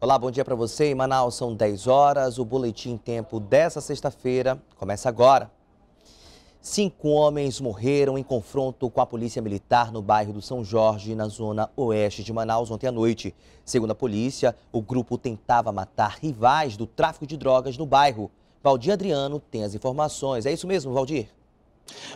Olá, bom dia para você. Em Manaus são 10 horas. O boletim tempo dessa sexta-feira começa agora. Cinco homens morreram em confronto com a polícia militar no bairro do São Jorge, na zona oeste de Manaus, ontem à noite. Segundo a polícia, o grupo tentava matar rivais do tráfico de drogas no bairro. Valdir Adriano tem as informações. É isso mesmo, Valdir?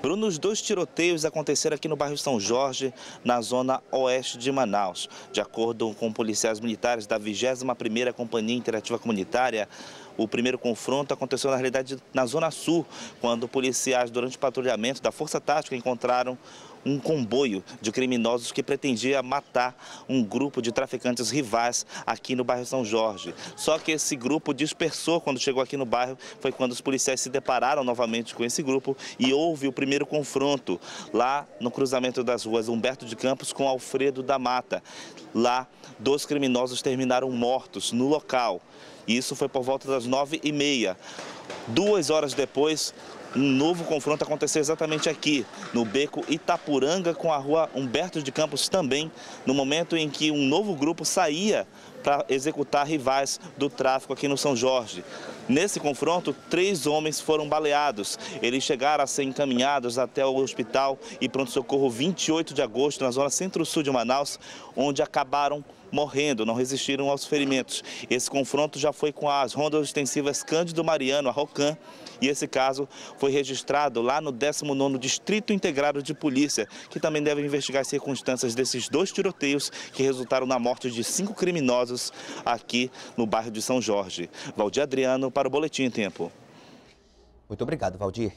Bruno, os dois tiroteios aconteceram aqui no bairro São Jorge, na zona oeste de Manaus. De acordo com policiais militares da 21ª Companhia Interativa Comunitária, o primeiro confronto aconteceu, na realidade, na zona sul, quando policiais, durante o patrulhamento da Força Tática, encontraram um comboio de criminosos que pretendia matar um grupo de traficantes rivais aqui no bairro São Jorge. Só que esse grupo dispersou quando chegou aqui no bairro, foi quando os policiais se depararam novamente com esse grupo e houve o primeiro confronto lá no cruzamento das ruas Humberto de Campos com Alfredo da Mata. Lá, dois criminosos terminaram mortos no local. Isso foi por volta das nove e meia. Duas horas depois, um novo confronto aconteceu exatamente aqui, no beco Itapuranga com a rua Humberto de Campos também, no momento em que um novo grupo saía para executar rivais do tráfico aqui no São Jorge. Nesse confronto, três homens foram baleados. Eles chegaram a ser encaminhados até o hospital e pronto-socorro 28 de agosto, na zona centro-sul de Manaus, onde acabaram morrendo, não resistiram aos ferimentos. Esse confronto já foi com as rondas extensivas Cândido Mariano, a ROCAN, e esse caso foi registrado lá no 19º Distrito Integrado de Polícia, que também deve investigar as circunstâncias desses dois tiroteios que resultaram na morte de cinco criminosos aqui no bairro de São Jorge. Valdir Adriano para o Boletim em Tempo. Muito obrigado, Valdir.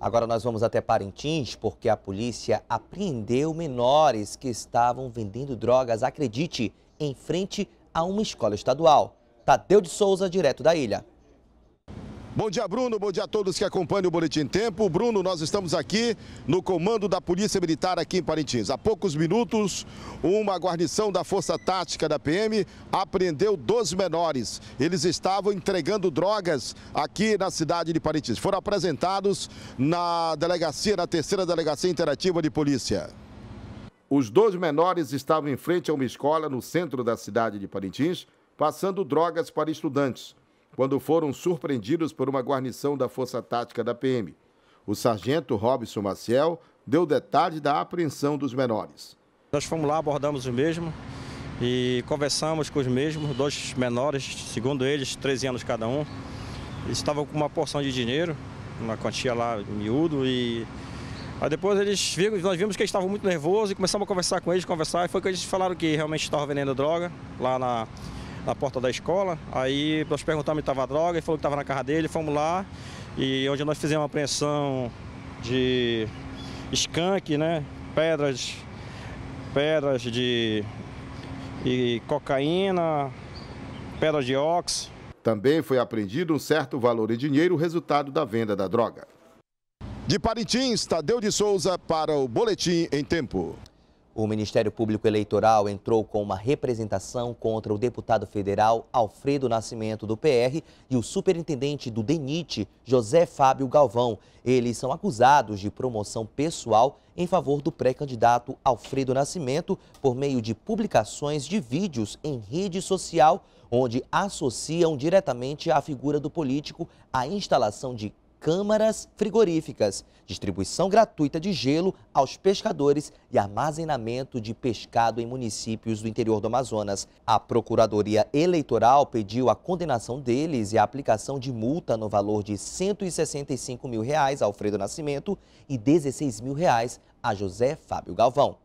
Agora nós vamos até Parintins, porque a polícia apreendeu menores que estavam vendendo drogas, acredite, em frente a uma escola estadual. Tadeu de Souza, direto da ilha. Bom dia, Bruno. Bom dia a todos que acompanham o Boletim Tempo. Bruno, nós estamos aqui no comando da Polícia Militar aqui em Parintins. Há poucos minutos, uma guarnição da Força Tática da PM apreendeu 12 menores. Eles estavam entregando drogas aqui na cidade de Parintins. Foram apresentados na delegacia, na terceira delegacia interativa de polícia. Os dois menores estavam em frente a uma escola no centro da cidade de Parintins, passando drogas para estudantes, quando foram surpreendidos por uma guarnição da Força Tática da PM. O sargento Robson Maciel deu detalhe da apreensão dos menores. Nós fomos lá, abordamos os mesmos e conversamos com os mesmos, dois menores, segundo eles, 13 anos cada um. Eles estavam com uma porção de dinheiro, uma quantia lá miúdo, e Aí depois eles viram, nós vimos que eles estavam muito nervosos e começamos a conversar com eles, conversar, e foi que eles falaram que realmente estava vendendo droga lá na, na porta da escola. Aí nós perguntamos se estava droga, ele falou que estava na casa dele, fomos lá, e onde nós fizemos uma apreensão de skunk, né? Pedras, pedras de e cocaína, pedras de óxido. Também foi apreendido um certo valor em dinheiro resultado da venda da droga. De Parintins, Tadeu de Souza para o Boletim em Tempo. O Ministério Público Eleitoral entrou com uma representação contra o deputado federal Alfredo Nascimento, do PR, e o superintendente do DENIT, José Fábio Galvão. Eles são acusados de promoção pessoal em favor do pré-candidato Alfredo Nascimento por meio de publicações de vídeos em rede social, onde associam diretamente à figura do político a instalação de câmaras frigoríficas, distribuição gratuita de gelo aos pescadores e armazenamento de pescado em municípios do interior do Amazonas. A Procuradoria Eleitoral pediu a condenação deles e a aplicação de multa no valor de R$ 165 mil reais a Alfredo Nascimento e R$ 16 mil reais a José Fábio Galvão.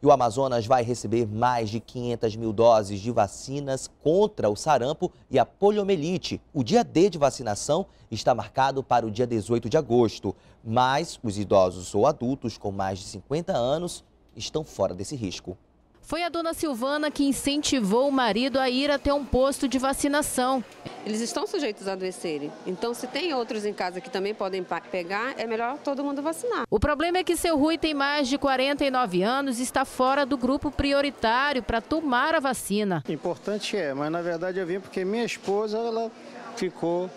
E o Amazonas vai receber mais de 500 mil doses de vacinas contra o sarampo e a poliomielite. O dia D de vacinação está marcado para o dia 18 de agosto, mas os idosos ou adultos com mais de 50 anos estão fora desse risco. Foi a dona Silvana que incentivou o marido a ir até um posto de vacinação. Eles estão sujeitos a adoecerem. Então, se tem outros em casa que também podem pegar, é melhor todo mundo vacinar. O problema é que seu Rui tem mais de 49 anos e está fora do grupo prioritário para tomar a vacina. Importante é, mas na verdade eu vim porque minha esposa ela ficou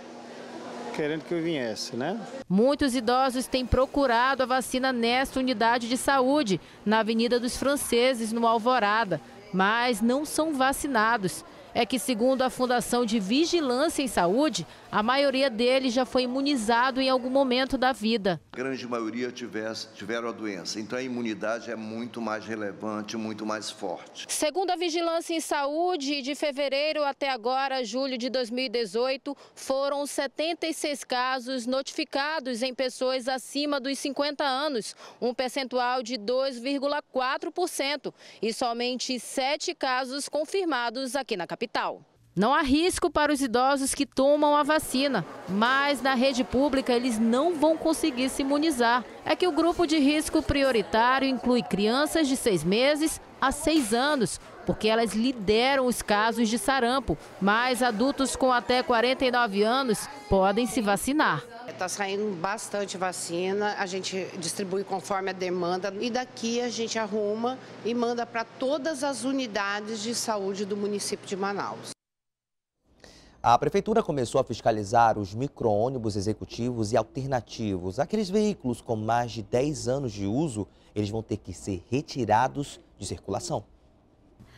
querendo que eu viesse, né? Muitos idosos têm procurado a vacina nesta unidade de saúde, na Avenida dos Franceses, no Alvorada, mas não são vacinados. É que, segundo a Fundação de Vigilância em Saúde, a maioria deles já foi imunizado em algum momento da vida. A grande maioria tivesse, tiveram a doença, então a imunidade é muito mais relevante, muito mais forte. Segundo a Vigilância em Saúde, de fevereiro até agora, julho de 2018, foram 76 casos notificados em pessoas acima dos 50 anos, um percentual de 2,4%, e somente 7 casos confirmados aqui na capital. Não há risco para os idosos que tomam a vacina, mas na rede pública eles não vão conseguir se imunizar. É que o grupo de risco prioritário inclui crianças de seis meses a seis anos, porque elas lideram os casos de sarampo, mas adultos com até 49 anos podem se vacinar. Está saindo bastante vacina, a gente distribui conforme a demanda e daqui a gente arruma e manda para todas as unidades de saúde do município de Manaus. A prefeitura começou a fiscalizar os micro-ônibus executivos e alternativos. Aqueles veículos com mais de 10 anos de uso, eles vão ter que ser retirados de circulação.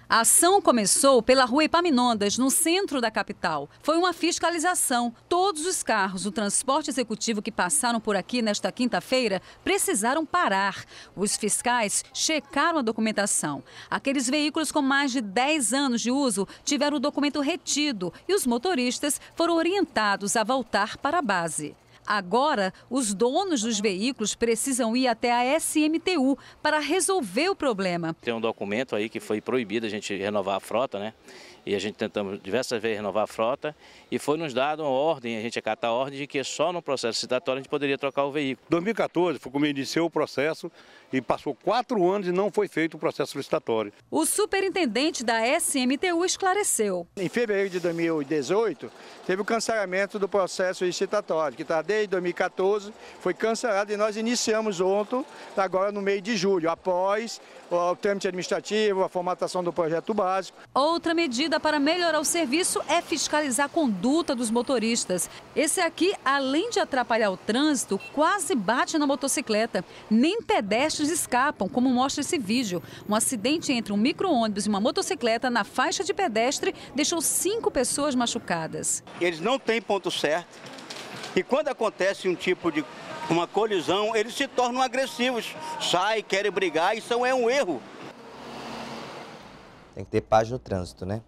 A ação começou pela rua Epaminondas, no centro da capital. Foi uma fiscalização. Todos os carros do transporte executivo que passaram por aqui nesta quinta-feira precisaram parar. Os fiscais checaram a documentação. Aqueles veículos com mais de 10 anos de uso tiveram o documento retido e os motoristas foram orientados a voltar para a base. Agora, os donos dos veículos precisam ir até a SMTU para resolver o problema. Tem um documento aí que foi proibido a gente renovar a frota, né? E a gente tentamos diversas vezes renovar a frota e foi nos dado uma ordem, a gente acatar a ordem de que só no processo citatório a gente poderia trocar o veículo. 2014 foi como iniciou o processo e passou quatro anos e não foi feito o processo licitatório. O superintendente da SMTU esclareceu. Em fevereiro de 2018 teve o cancelamento do processo licitatório, que está desde 2014, foi cancelado e nós iniciamos ontem, agora no meio de julho, após o trâmite administrativo, a formatação do projeto básico. Outra medida para melhorar o serviço é fiscalizar a conduta dos motoristas. Esse aqui, além de atrapalhar o trânsito, quase bate na motocicleta. Nem pedestres escapam, como mostra esse vídeo. Um acidente entre um micro-ônibus e uma motocicleta na faixa de pedestre deixou cinco pessoas machucadas. Eles não têm ponto certo e quando acontece um tipo de uma colisão, eles se tornam agressivos, saem, querem brigar, isso é um erro. Tem que ter paz no trânsito, né?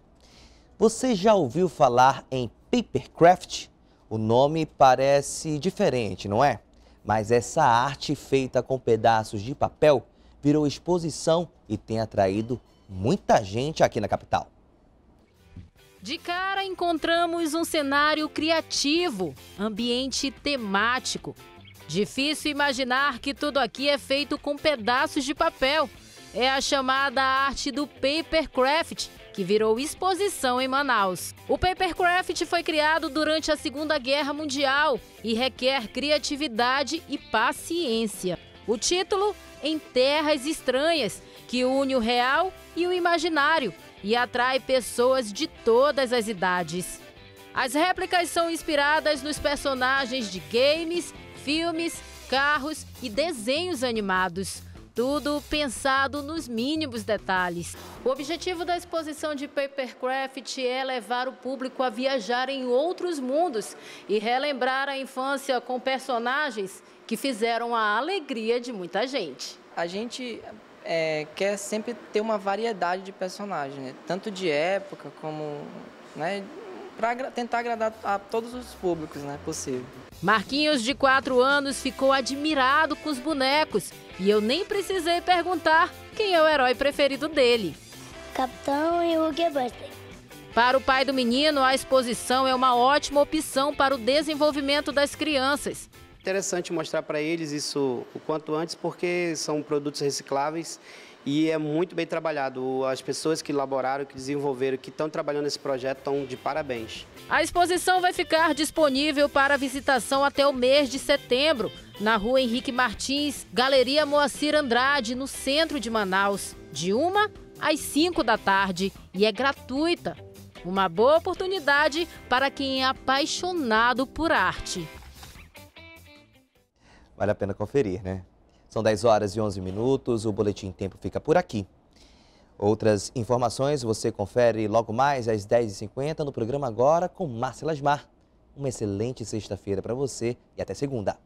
Você já ouviu falar em papercraft? O nome parece diferente, não é? Mas essa arte feita com pedaços de papel virou exposição e tem atraído muita gente aqui na capital. De cara, encontramos um cenário criativo, ambiente temático. Difícil imaginar que tudo aqui é feito com pedaços de papel. É a chamada arte do papercraft, que virou exposição em Manaus. O papercraft foi criado durante a Segunda Guerra Mundial e requer criatividade e paciência. O título, Em Terras Estranhas, que une o real e o imaginário, e atrai pessoas de todas as idades. As réplicas são inspiradas nos personagens de games, filmes, carros e desenhos animados. Tudo pensado nos mínimos detalhes. O objetivo da exposição de Papercraft é levar o público a viajar em outros mundos e relembrar a infância com personagens que fizeram a alegria de muita gente. A gente é, quer sempre ter uma variedade de personagens, né? tanto de época como. Né, para tentar agradar a todos os públicos né, possível. Marquinhos, de 4 anos, ficou admirado com os bonecos e eu nem precisei perguntar quem é o herói preferido dele. Capitão e o Buster. Para o pai do menino, a exposição é uma ótima opção para o desenvolvimento das crianças interessante mostrar para eles isso o quanto antes, porque são produtos recicláveis e é muito bem trabalhado. As pessoas que elaboraram, que desenvolveram, que estão trabalhando nesse projeto estão de parabéns. A exposição vai ficar disponível para visitação até o mês de setembro, na rua Henrique Martins, Galeria Moacir Andrade, no centro de Manaus, de 1 às 5 da tarde e é gratuita. Uma boa oportunidade para quem é apaixonado por arte. Vale a pena conferir, né? São 10 horas e 11 minutos, o Boletim Tempo fica por aqui. Outras informações você confere logo mais às 10h50 no programa Agora com Márcia Lasmar. Uma excelente sexta-feira para você e até segunda.